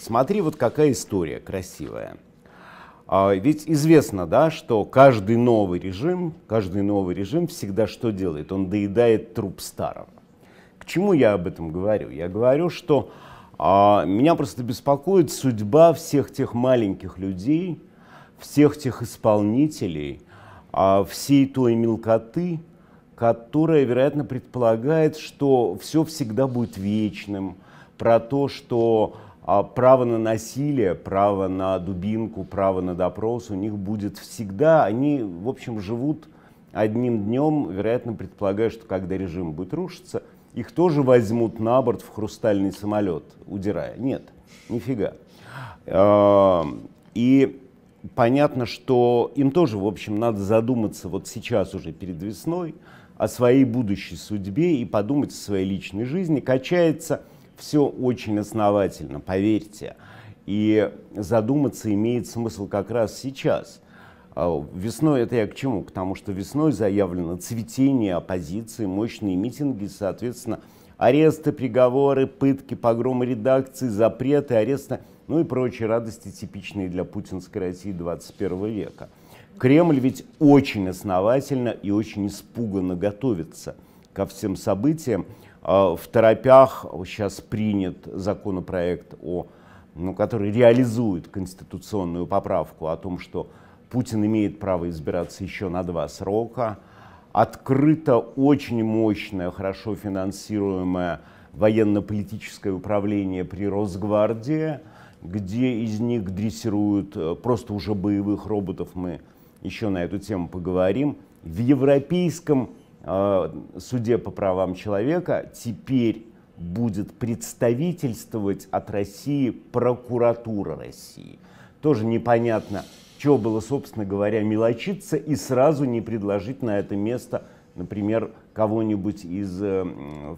Смотри, вот какая история красивая. А, ведь известно, да, что каждый новый режим, каждый новый режим всегда что делает? Он доедает труп старого. К чему я об этом говорю? Я говорю, что а, меня просто беспокоит судьба всех тех маленьких людей, всех тех исполнителей, а, всей той мелкоты, которая, вероятно, предполагает, что все всегда будет вечным, про то, что а право на насилие, право на дубинку, право на допрос у них будет всегда. Они, в общем, живут одним днем, вероятно, предполагая, что когда режим будет рушиться, их тоже возьмут на борт в хрустальный самолет, удирая. Нет, нифига. А, и понятно, что им тоже, в общем, надо задуматься вот сейчас уже перед весной о своей будущей судьбе и подумать о своей личной жизни. Качается все очень основательно, поверьте. И задуматься имеет смысл как раз сейчас. А, весной это я к чему? К тому, что весной заявлено цветение оппозиции, мощные митинги, соответственно, аресты, приговоры, пытки, погромы редакции, запреты, аресты, ну и прочие радости, типичные для путинской России 21 века. Кремль ведь очень основательно и очень испуганно готовится ко всем событиям, а в торопях сейчас принят законопроект, о, ну, который реализует конституционную поправку о том, что Путин имеет право избираться еще на два срока. Открыто очень мощное, хорошо финансируемое военно-политическое управление при Росгвардии, где из них дрессируют э, просто уже боевых роботов, мы еще на эту тему поговорим. В европейском Э, суде по правам человека теперь будет представительствовать от России прокуратура России. Тоже непонятно, чего было, собственно говоря, мелочиться и сразу не предложить на это место, например, кого-нибудь из э,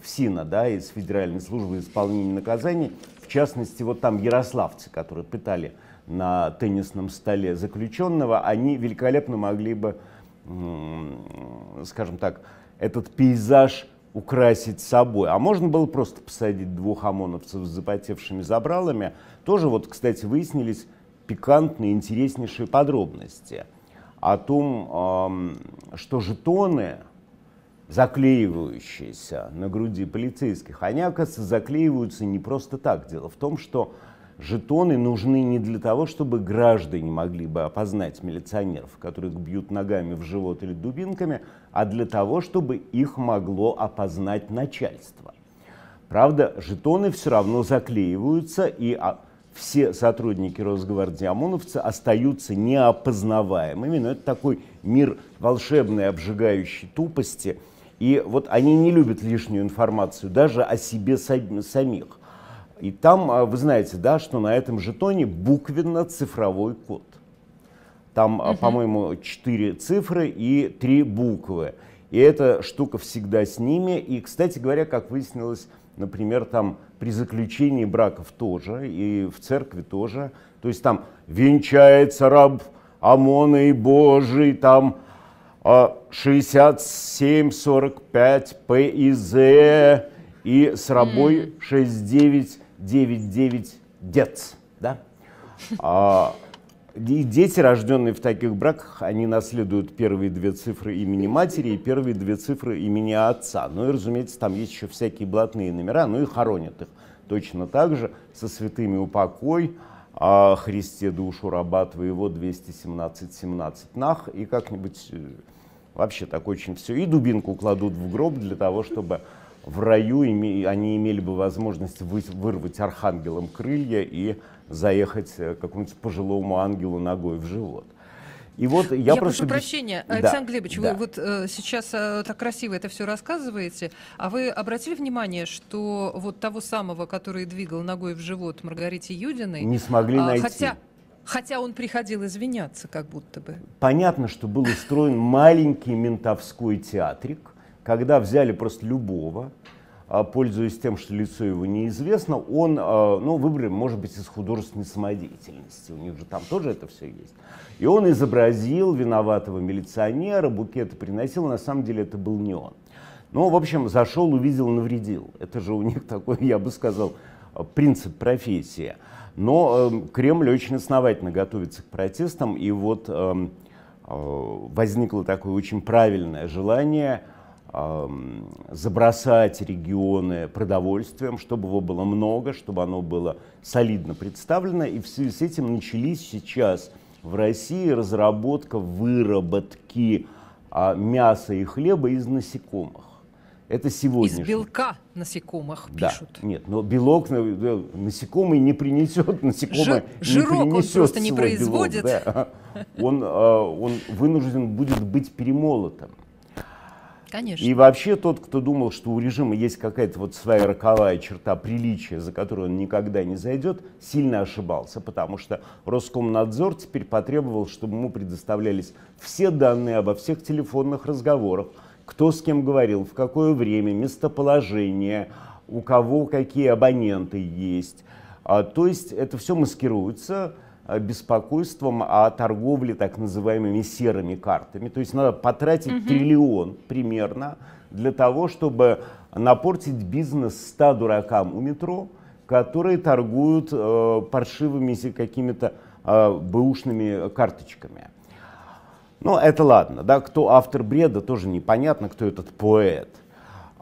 ФСИНа, да, из Федеральной службы исполнения наказаний, в частности, вот там ярославцы, которые пытали на теннисном столе заключенного, они великолепно могли бы скажем так, этот пейзаж украсить собой. А можно было просто посадить двух ОМОНовцев с запотевшими забралами. Тоже вот, кстати, выяснились пикантные, интереснейшие подробности о том, что жетоны, заклеивающиеся на груди полицейских, они, оказывается, заклеиваются не просто так. Дело в том, что жетоны нужны не для того, чтобы граждане могли бы опознать милиционеров, которых бьют ногами в живот или дубинками, а для того, чтобы их могло опознать начальство. Правда, жетоны все равно заклеиваются, и а, все сотрудники Росгвардии ОМОНовцы остаются неопознаваемыми. Но это такой мир волшебной обжигающей тупости. И вот они не любят лишнюю информацию даже о себе самих. И там, а, вы знаете, да, что на этом жетоне буквенно-цифровой код. Там, угу. по-моему, четыре цифры и три буквы. И эта штука всегда с ними. И, кстати говоря, как выяснилось, например, там при заключении браков тоже, и в церкви тоже. То есть там венчается раб ОМОНа и Божий, там 6745 ПИЗ и с рабой 69 99 дец. Да? А, и дети, рожденные в таких браках, они наследуют первые две цифры имени матери и первые две цифры имени отца. Ну и, разумеется, там есть еще всякие блатные номера, ну и хоронят их точно так же со святыми упокой, о а, Христе душу раба твоего 217-17 нах, и как-нибудь э, вообще так очень все, и дубинку кладут в гроб для того, чтобы в раю име, они имели бы возможность вы, вырвать архангелом крылья и заехать э, какому-нибудь пожилому ангелу ногой в живот. И вот я, я просто... прошу прощения, да, Александр Глебович, да. вы вот э, сейчас э, так красиво это все рассказываете, а вы обратили внимание, что вот того самого, который двигал ногой в живот Маргарите Юдиной... Не смогли а, найти. Хотя, хотя он приходил извиняться как будто бы. Понятно, что был устроен маленький ментовской театрик, когда взяли просто любого, а, пользуясь тем, что лицо его неизвестно, он, а, ну, выбрали, может быть, из художественной самодеятельности, у них же там тоже это все есть. И он изобразил виноватого милиционера, букеты приносил, на самом деле это был не он. Ну, в общем, зашел, увидел, навредил. Это же у них такой, я бы сказал, принцип профессии. Но э, Кремль очень основательно готовится к протестам, и вот э, э, возникло такое очень правильное желание – забросать регионы продовольствием, чтобы его было много, чтобы оно было солидно представлено. И в связи с этим начались сейчас в России разработка выработки а, мяса и хлеба из насекомых. Это сегодня. Из белка насекомых пишут. да. Нет, но белок ну, насекомый не принесет, насекомый Ж, не принесет он просто не производит. Белок, да. он, а, он вынужден будет быть перемолотым. Конечно. И вообще тот, кто думал, что у режима есть какая-то вот своя роковая черта приличия, за которую он никогда не зайдет, сильно ошибался, потому что Роскомнадзор теперь потребовал, чтобы ему предоставлялись все данные обо всех телефонных разговорах, кто с кем говорил, в какое время, местоположение, у кого какие абоненты есть. А, то есть это все маскируется Э, беспокойством о торговле так называемыми серыми картами. То есть надо потратить угу. триллион примерно для того, чтобы напортить бизнес 100 дуракам у метро, которые торгуют э, паршивыми какими-то э, бэушными карточками. Ну, это ладно, да, кто автор бреда, тоже непонятно, кто этот поэт.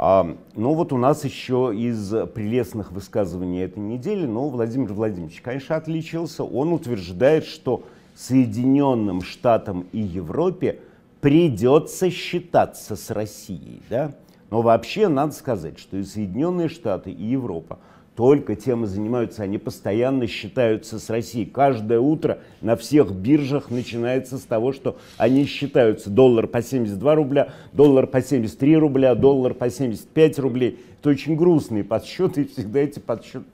А, Но ну, вот у нас еще из прелестных высказываний этой недели, ну, Владимир Владимирович, конечно, отличился. Он утверждает, что Соединенным Штатам и Европе придется считаться с Россией, да? Но вообще надо сказать, что и Соединенные Штаты, и Европа только тем и занимаются, они постоянно считаются с Россией. Каждое утро на всех биржах начинается с того, что они считаются доллар по 72 рубля, доллар по 73 рубля, доллар по 75 рублей. Это очень грустные подсчеты, и всегда эти подсчеты...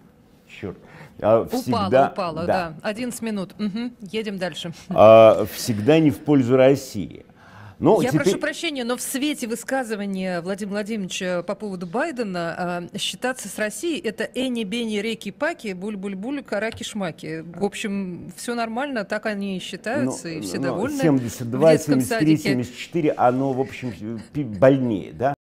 Черт. А всегда, упала, упала, да. да. 11 минут. Угу. Едем дальше. А, всегда не в пользу России. Ну, Я теперь... прошу прощения, но в свете высказывания Владимира Владимировича по поводу Байдена э, считаться с Россией это Эни, Бени, Реки, Паки, Буль-Буль-Буль, Караки-Шмаки. В общем, все нормально, так они и считаются, но, и ну, все но ну, довольны. 72, 73, садике. 74, оно, в общем, больнее, да?